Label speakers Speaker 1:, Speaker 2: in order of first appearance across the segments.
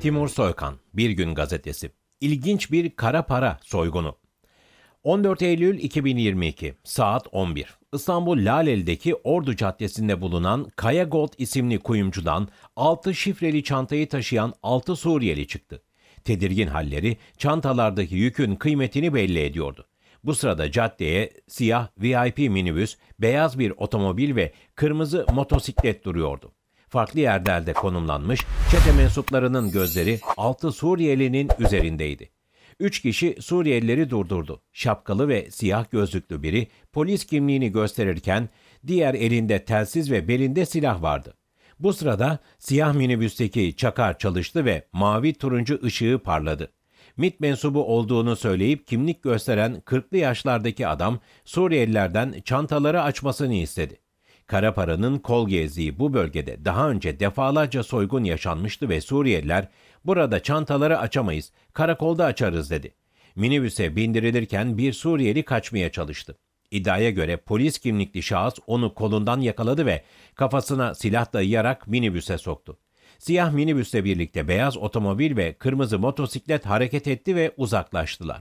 Speaker 1: Timur Soykan, Bir Gün Gazetesi. İlginç bir kara para soygunu. 14 Eylül 2022 saat 11. İstanbul Laleli'deki Ordu Caddesi'nde bulunan Kaya Gold isimli kuyumcudan 6 şifreli çantayı taşıyan 6 Suriyeli çıktı. Tedirgin halleri çantalardaki yükün kıymetini belli ediyordu. Bu sırada caddeye siyah VIP minibüs, beyaz bir otomobil ve kırmızı motosiklet duruyordu farklı yerlerde konumlanmış, çete mensuplarının gözleri 6 Suriyelinin üzerindeydi. Üç kişi Suriyelileri durdurdu. Şapkalı ve siyah gözlüklü biri polis kimliğini gösterirken diğer elinde telsiz ve belinde silah vardı. Bu sırada siyah minibüsteki çakar çalıştı ve mavi turuncu ışığı parladı. MIT mensubu olduğunu söyleyip kimlik gösteren 40'lı yaşlardaki adam Suriyelilerden çantaları açmasını istedi. Kara paranın kol gezdiği bu bölgede daha önce defalarca soygun yaşanmıştı ve Suriyeliler burada çantaları açamayız, karakolda açarız dedi. Minibüse bindirilirken bir Suriyeli kaçmaya çalıştı. İddiaya göre polis kimlikli şahıs onu kolundan yakaladı ve kafasına silah dayayarak minibüse soktu. Siyah minibüsle birlikte beyaz otomobil ve kırmızı motosiklet hareket etti ve uzaklaştılar.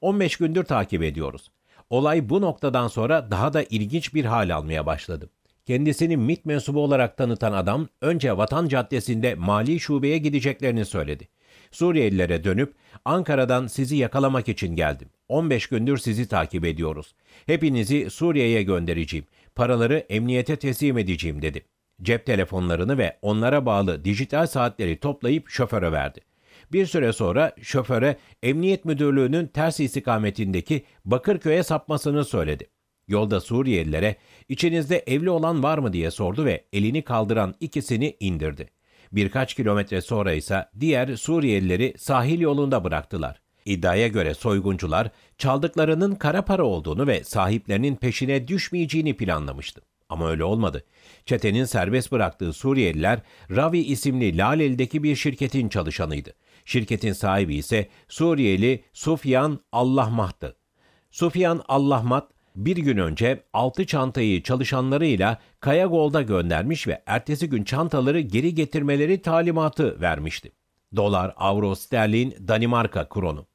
Speaker 1: 15 gündür takip ediyoruz. Olay bu noktadan sonra daha da ilginç bir hal almaya başladı. Kendisini MIT mensubu olarak tanıtan adam önce Vatan Caddesi'nde mali şubeye gideceklerini söyledi. Suriyelilere dönüp Ankara'dan sizi yakalamak için geldim. 15 gündür sizi takip ediyoruz. Hepinizi Suriye'ye göndereceğim. Paraları emniyete teslim edeceğim dedi. Cep telefonlarını ve onlara bağlı dijital saatleri toplayıp şoföre verdi. Bir süre sonra şoföre emniyet müdürlüğünün ters istikametindeki Bakırköy'e sapmasını söyledi. Yolda Suriyelilere içinizde evli olan var mı diye sordu ve elini kaldıran ikisini indirdi. Birkaç kilometre sonra ise diğer Suriyelileri sahil yolunda bıraktılar. İddiaya göre soyguncular çaldıklarının kara para olduğunu ve sahiplerinin peşine düşmeyeceğini planlamıştı. Ama öyle olmadı. Çetenin serbest bıraktığı Suriyeliler Ravi isimli Laleli'deki bir şirketin çalışanıydı. Şirketin sahibi ise Suriyeli Sufyan Allahmat'tı. Sufyan Allahmat bir gün önce 6 çantayı çalışanlarıyla Kayagol'da göndermiş ve ertesi gün çantaları geri getirmeleri talimatı vermişti. Dolar, avro, sterlin, Danimarka kronu.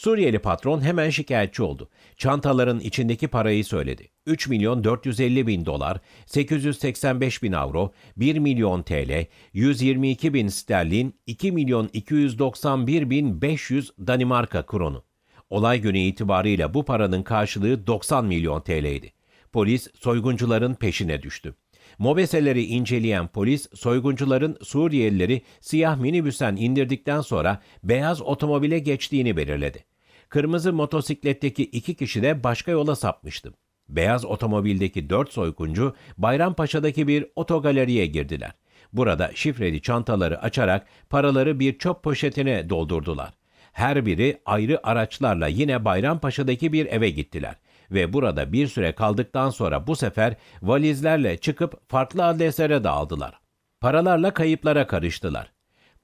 Speaker 1: Suriyeli patron hemen şikayetçi oldu. Çantaların içindeki parayı söyledi. 3 milyon 450 bin dolar, 885 bin avro, 1 milyon TL, 122 bin sterlin, 2 milyon 291 bin 500 Danimarka kronu. Olay günü itibarıyla bu paranın karşılığı 90 milyon TL'ydi. Polis soyguncuların peşine düştü. Mobeseleri inceleyen polis soyguncuların Suriyelileri siyah minibüsten indirdikten sonra beyaz otomobile geçtiğini belirledi. Kırmızı motosikletteki iki kişi de başka yola sapmıştı. Beyaz otomobildeki dört soykuncu Bayrampaşa'daki bir otogaleriye girdiler. Burada şifreli çantaları açarak paraları bir çöp poşetine doldurdular. Her biri ayrı araçlarla yine Bayrampaşa'daki bir eve gittiler ve burada bir süre kaldıktan sonra bu sefer valizlerle çıkıp farklı adreslere dağıldılar. Paralarla kayıplara karıştılar.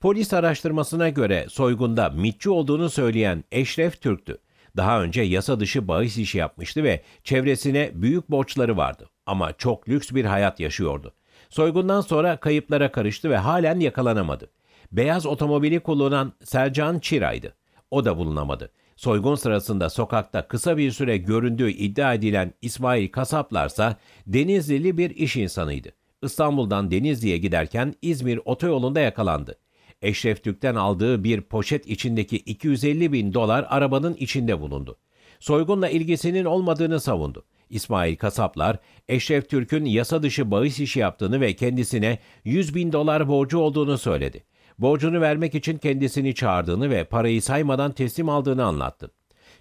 Speaker 1: Polis araştırmasına göre soygunda mitçi olduğunu söyleyen Eşref Türk'tü. Daha önce yasa dışı bahis işi yapmıştı ve çevresine büyük borçları vardı ama çok lüks bir hayat yaşıyordu. Soygundan sonra kayıplara karıştı ve halen yakalanamadı. Beyaz otomobili kullanan Sercan Çiray'dı. O da bulunamadı. Soygun sırasında sokakta kısa bir süre göründüğü iddia edilen İsmail Kasaplarsa Denizlili bir iş insanıydı. İstanbul'dan Denizli'ye giderken İzmir otoyolunda yakalandı. Eşref Türk'ten aldığı bir poşet içindeki 250 bin dolar arabanın içinde bulundu. Soygunla ilgisinin olmadığını savundu. İsmail Kasaplar, Eşref Türk'ün yasa dışı bahis işi yaptığını ve kendisine 100 bin dolar borcu olduğunu söyledi. Borcunu vermek için kendisini çağırdığını ve parayı saymadan teslim aldığını anlattı.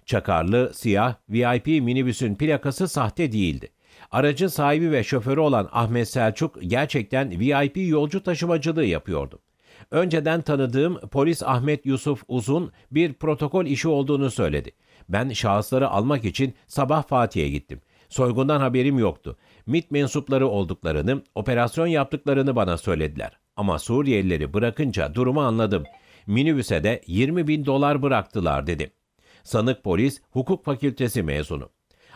Speaker 1: Çakarlı, siyah, VIP minibüsün plakası sahte değildi. Aracın sahibi ve şoförü olan Ahmet Selçuk gerçekten VIP yolcu taşımacılığı yapıyordu. Önceden tanıdığım polis Ahmet Yusuf Uzun bir protokol işi olduğunu söyledi. Ben şahısları almak için sabah Fatih'e gittim. Soygundan haberim yoktu. MIT mensupları olduklarını, operasyon yaptıklarını bana söylediler. Ama Suriyelileri bırakınca durumu anladım. Minibüse de 20 bin dolar bıraktılar dedim. Sanık polis hukuk fakültesi mezunu.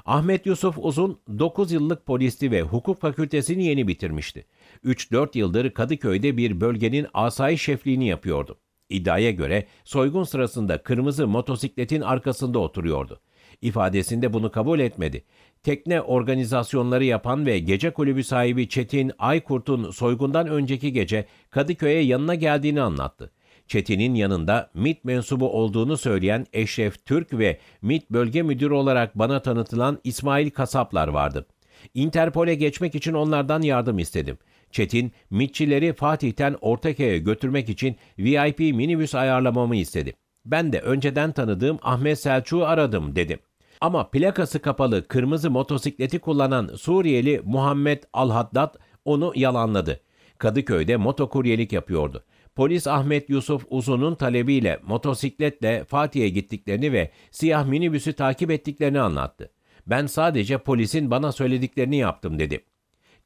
Speaker 1: Ahmet Yusuf Uzun 9 yıllık polisti ve hukuk fakültesini yeni bitirmişti. 3-4 yıldır Kadıköy'de bir bölgenin asayiş şefliğini yapıyordu. İddiaya göre soygun sırasında kırmızı motosikletin arkasında oturuyordu. İfadesinde bunu kabul etmedi. Tekne organizasyonları yapan ve gece kulübü sahibi Çetin Aykurt'un soygundan önceki gece Kadıköy'e yanına geldiğini anlattı. Çetin'in yanında MIT mensubu olduğunu söyleyen Eşref Türk ve MIT bölge müdürü olarak bana tanıtılan İsmail Kasaplar vardı. Interpol'e geçmek için onlardan yardım istedim. Çetin, MIT'çileri Fatih'ten Ortaköy'e götürmek için VIP minibüs ayarlamamı istedi. Ben de önceden tanıdığım Ahmet Selçuk'u aradım dedim. Ama plakası kapalı kırmızı motosikleti kullanan Suriyeli Muhammed Alhaddat onu yalanladı. Kadıköy'de motokuryelik yapıyordu polis Ahmet Yusuf Uzun'un talebiyle motosikletle Fatih'e gittiklerini ve siyah minibüsü takip ettiklerini anlattı. Ben sadece polisin bana söylediklerini yaptım dedi.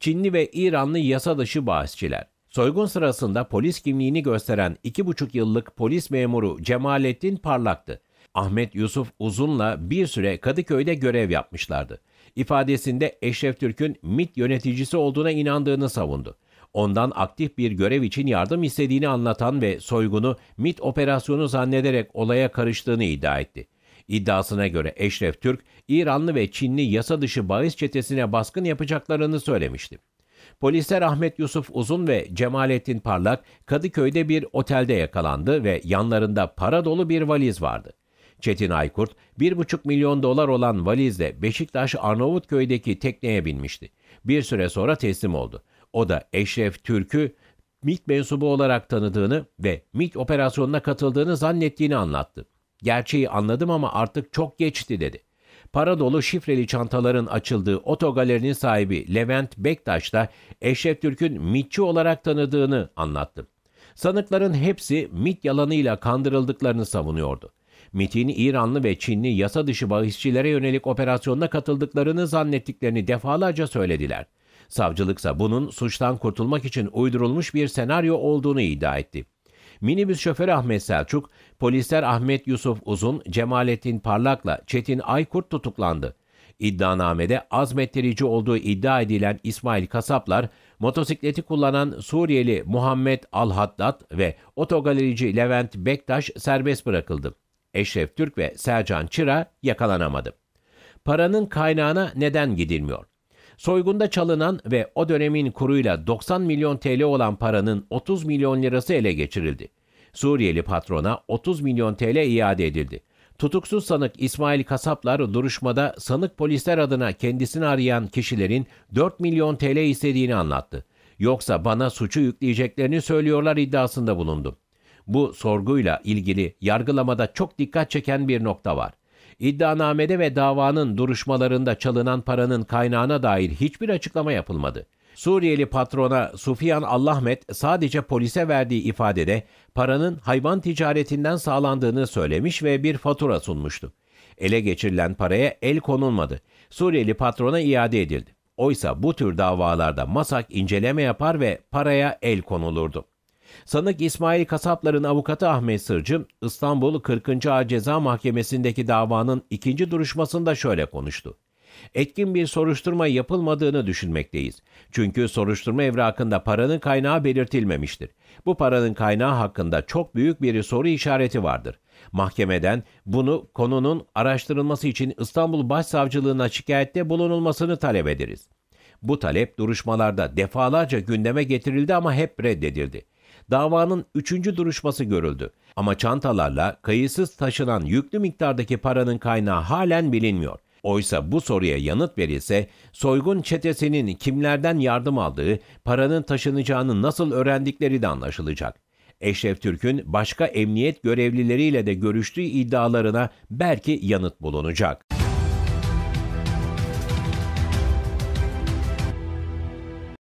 Speaker 1: Çinli ve İranlı yasa dışı bahisçiler. Soygun sırasında polis kimliğini gösteren 2,5 yıllık polis memuru Cemalettin Parlak'tı. Ahmet Yusuf Uzun'la bir süre Kadıköy'de görev yapmışlardı. İfadesinde Eşref Türk'ün MIT yöneticisi olduğuna inandığını savundu ondan aktif bir görev için yardım istediğini anlatan ve soygunu MIT operasyonu zannederek olaya karıştığını iddia etti. İddiasına göre Eşref Türk, İranlı ve Çinli yasa dışı bahis çetesine baskın yapacaklarını söylemişti. Polisler Ahmet Yusuf Uzun ve Cemalettin Parlak Kadıköy'de bir otelde yakalandı ve yanlarında para dolu bir valiz vardı. Çetin Aykurt 1,5 milyon dolar olan valizle Beşiktaş Arnavutköy'deki tekneye binmişti. Bir süre sonra teslim oldu. O da Eşref Türk'ü MIT mensubu olarak tanıdığını ve MIT operasyonuna katıldığını zannettiğini anlattı. Gerçeği anladım ama artık çok geçti dedi. Para dolu şifreli çantaların açıldığı otogalerinin sahibi Levent Bektaş da Eşref Türk'ün MIT'çi olarak tanıdığını anlattı. Sanıkların hepsi MIT yalanıyla kandırıldıklarını savunuyordu. MIT'in İranlı ve Çinli yasa dışı bahisçilere yönelik operasyonuna katıldıklarını zannettiklerini defalarca söylediler. Savcılıksa bunun suçtan kurtulmak için uydurulmuş bir senaryo olduğunu iddia etti. Minibüs şoförü Ahmet Selçuk, polisler Ahmet Yusuf Uzun, Cemalettin Parlak'la Çetin Aykurt tutuklandı. İddianamede azmettirici olduğu iddia edilen İsmail Kasaplar, motosikleti kullanan Suriyeli Muhammed al ve otogalerici Levent Bektaş serbest bırakıldı. Eşref Türk ve Sercan Çıra yakalanamadı. Paranın kaynağına neden gidilmiyor? Soygunda çalınan ve o dönemin kuruyla 90 milyon TL olan paranın 30 milyon lirası ele geçirildi. Suriyeli patrona 30 milyon TL iade edildi. Tutuksuz sanık İsmail Kasaplar duruşmada sanık polisler adına kendisini arayan kişilerin 4 milyon TL istediğini anlattı. Yoksa bana suçu yükleyeceklerini söylüyorlar iddiasında bulundu. Bu sorguyla ilgili yargılamada çok dikkat çeken bir nokta var. İddianamede ve davanın duruşmalarında çalınan paranın kaynağına dair hiçbir açıklama yapılmadı. Suriyeli patrona Sufyan Allahmet sadece polise verdiği ifadede paranın hayvan ticaretinden sağlandığını söylemiş ve bir fatura sunmuştu. Ele geçirilen paraya el konulmadı. Suriyeli patrona iade edildi. Oysa bu tür davalarda MASAK inceleme yapar ve paraya el konulurdu. Sanık İsmail Kasaplar'ın avukatı Ahmet Sırcı, İstanbul 40. Ağır Ceza Mahkemesi'ndeki davanın ikinci duruşmasında şöyle konuştu. Etkin bir soruşturma yapılmadığını düşünmekteyiz. Çünkü soruşturma evrakında paranın kaynağı belirtilmemiştir. Bu paranın kaynağı hakkında çok büyük bir soru işareti vardır. Mahkemeden bunu konunun araştırılması için İstanbul Başsavcılığına şikayette bulunulmasını talep ederiz. Bu talep duruşmalarda defalarca gündeme getirildi ama hep reddedildi davanın üçüncü duruşması görüldü. Ama çantalarla kayıtsız taşınan yüklü miktardaki paranın kaynağı halen bilinmiyor. Oysa bu soruya yanıt verilse soygun çetesinin kimlerden yardım aldığı, paranın taşınacağını nasıl öğrendikleri de anlaşılacak. Eşref Türk'ün başka emniyet görevlileriyle de görüştüğü iddialarına belki yanıt bulunacak.